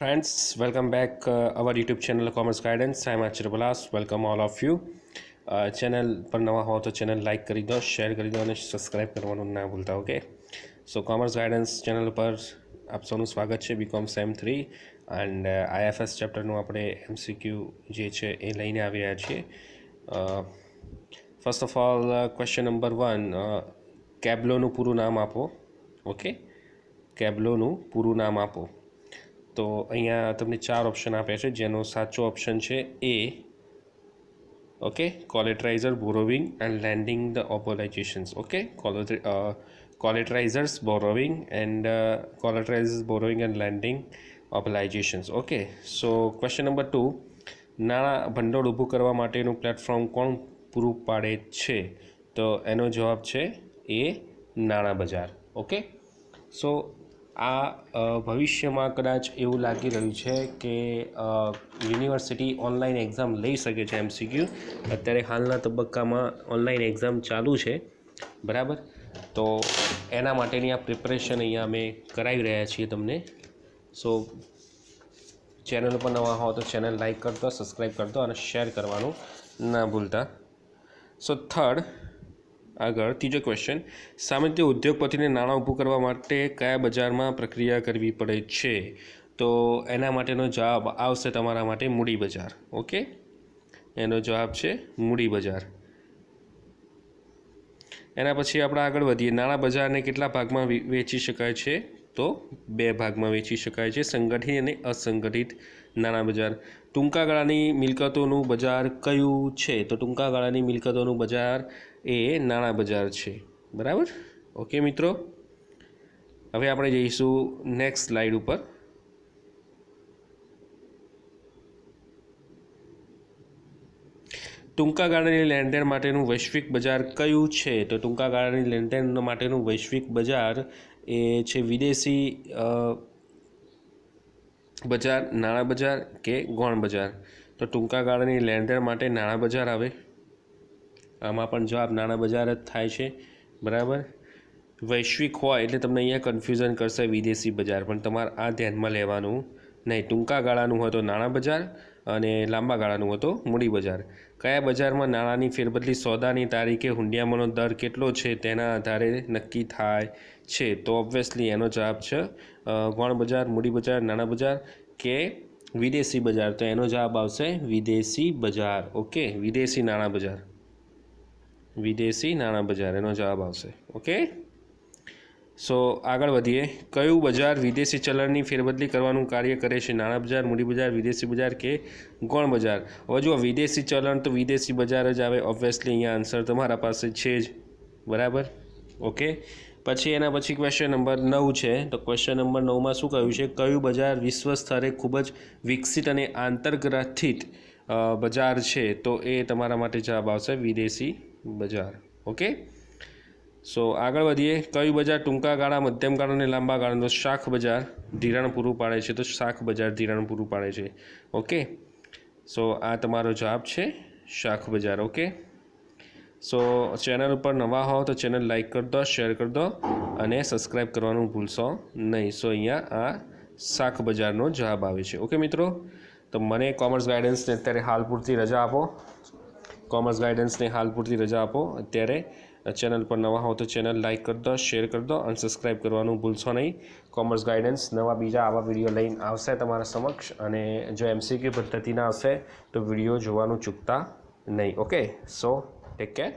Friends, welcome back uh, our YouTube channel Commerce Guidance. I am Acharya Balas. Welcome all of you. Channel uh, પર નવા હોવ તો channel like કરી દો share કરી દો અને સબસ્ક્રાઇબ કરવાનું ના ભૂલતા okay so commerce guidance channel પર આપ સૌનું સ્વાગત છે B Com sem three and IFS ચેપ્ટરનું આપણે એમસીક્યુ જે છે એ લઈને આવી રહ્યા છીએ first of all question number one કેબલોનું પૂરું નામ આપો ઓકે કેબલોનું પૂરું નામ આપો તો અહીંયા તમને ચાર ઓપ્શન આપ્યા છે જેનો સાચો ઓપ્શન છે એ okay collateralised borrowing and lending the obligations okay collateralised borrowing and collateralised borrowing and lending obligations okay so question number two નાણાં ભંડોળ ઊભું કરવા માટેનું પ્લેટફોર્મ કોણ પૂરું પાડે છે તો એનો જવાબ છે એ નાણાં બજાર ઓકે સો આ ભવિષ્યમાં કદાચ એવું લાગી રહ્યું છે કે યુનિવર્સિટી ઓનલાઈન એક્ઝામ લઈ શકે છે એમસીક્યુ અત્યારે હાલના તબક્કામાં ઓનલાઈન એક્ઝામ ચાલુ છે બરાબર તો એના માટેની આ પ્રિપરેશન અહીંયા અમે કરાવી રહ્યા છીએ તમને સો ચેનલ પર નવા હો તો ચેનલ લાઇક કરતો સબસ્ક્રાઈબ કરતો અને શેર કરવાનું ના ભૂલતા સો થર્ડ આગળ ત્રીજો ક્વેશ્ચન સામાન્ય ઉદ્યોગપતિને નાણાં ઊભું કરવા માટે કયા બજારમાં પ્રક્રિયા કરવી પડે છે તો એના માટેનો જવાબ આવશે તમારા માટે મૂડી બજાર ઓકે એનો જવાબ છે મૂડી બજાર એના પછી આપણે આગળ વધીએ નાણાં બજારને કેટલા ભાગમાં વેચી શકાય છે તો બે ભાગમાં વેચી શકાય છે સંગઠિત અને અસંગઠિત નાણાં બજાર ટૂંકા ગાળાની મિલકતોનું બજાર કયું છે તો ટૂંકા ગાળાની મિલકતોનું બજાર એ નાણાં બજાર છે બરાબર ઓકે મિત્રો હવે આપણે જઈશું નેક્સ્ટ સ્લાઇડ ઉપર ટૂંકા ગાળાની લેણદેણ માટેનું વૈશ્વિક બજાર કયું છે તો ટૂંકા ગાળાની લેણદેણ માટેનું વૈશ્વિક બજાર એ છે વિદેશી બજાર નાણાં બજાર કે ગૌણ બજાર તો ટૂંકા ગાળાની લેણદેણ માટે નાણાં બજાર આવે આમાં પણ જવાબ નાણાં બજાર જ થાય છે બરાબર વૈશ્વિક હોય એટલે તમને અહીંયા કન્ફ્યુઝન કરશે વિદેશી બજાર પણ તમારે આ ધ્યાનમાં લેવાનું નહીં ટૂંકા ગાળાનું હોય તો નાણાં બજાર અને લાંબા ગાળાનું હતો મૂડી બજાર કયા બજારમાં નાણાંની ફેરબદલી સોદાની તારીખે હુંડિયામાંનો દર કેટલો છે તેના આધારે નક્કી થાય છે તો ઓબ્વિયસલી એનો જવાબ છે ગોણ બજાર મૂડી બજાર નાણાં બજાર કે વિદેશી બજાર તો એનો જવાબ આવશે વિદેશી બજાર ઓકે વિદેશી નાણાં બજાર વિદેશી નાણાં બજાર એનો જવાબ આવશે ઓકે સો આગળ વધીએ કયું બજાર વિદેશી ચલણની ફેરબદલી કરવાનું કાર્ય કરે છે નાણાં બજાર મૂડી બજાર વિદેશી બજાર કે ગૌણ બજાર હવે જો વિદેશી ચલણ તો વિદેશી બજાર જ આવે ઓબ્વિયસલી અહીંયા આન્સર તમારા પાસે છે જ બરાબર ઓકે પછી એના પછી ક્વેશ્ચન નંબર નવ છે તો ક્વેશ્ચન નંબર નવમાં શું કહ્યું છે કયું બજાર વિશ્વ સ્તરે ખૂબ જ વિકસિત અને આંતરગ્રથિત બજાર છે તો એ તમારા માટે જવાબ આવશે વિદેશી બજાર ઓકે સો આગળ વધીએ કયું બજાર ટૂંકા ગાળા મધ્યમ ગાળા અને લાંબા ગાળાનો શાખ બજાર ધિરાણ પૂરું પાડે છે તો શાખ બજાર ધિરાણ પૂરું પાડે છે ઓકે સો આ તમારો જવાબ છે શાખ બજાર ઓકે સો ચેનલ ઉપર નવા હોવ તો ચેનલ લાઇક કરી દો શેર કરી દો અને સબસ્ક્રાઈબ કરવાનું ભૂલશો નહીં સો અહીંયા આ શાખ બજારનો જવાબ આવે છે ઓકે મિત્રો તો મને કોમર્સ ગાઈડન્સને અત્યારે હાલ પૂરતી રજા આપો કોમર્સ ગાઈડન્સને હાલ પૂરતી રજા આપો અત્યારે ચેનલ પર નવા હો તો ચેનલ લાઇક કરી દો શેર કરી દો અને સબસ્ક્રાઈબ કરવાનું ભૂલશો નહીં કોમર્સ ગાઈડન્સ નવા બીજા આવા વિડીયો લઈને આવશે તમારા સમક્ષ અને જો એમસીક્યુ પદ્ધતિના હશે તો વિડીયો જોવાનું ચૂકતા નહીં ઓકે સો ટેક કેર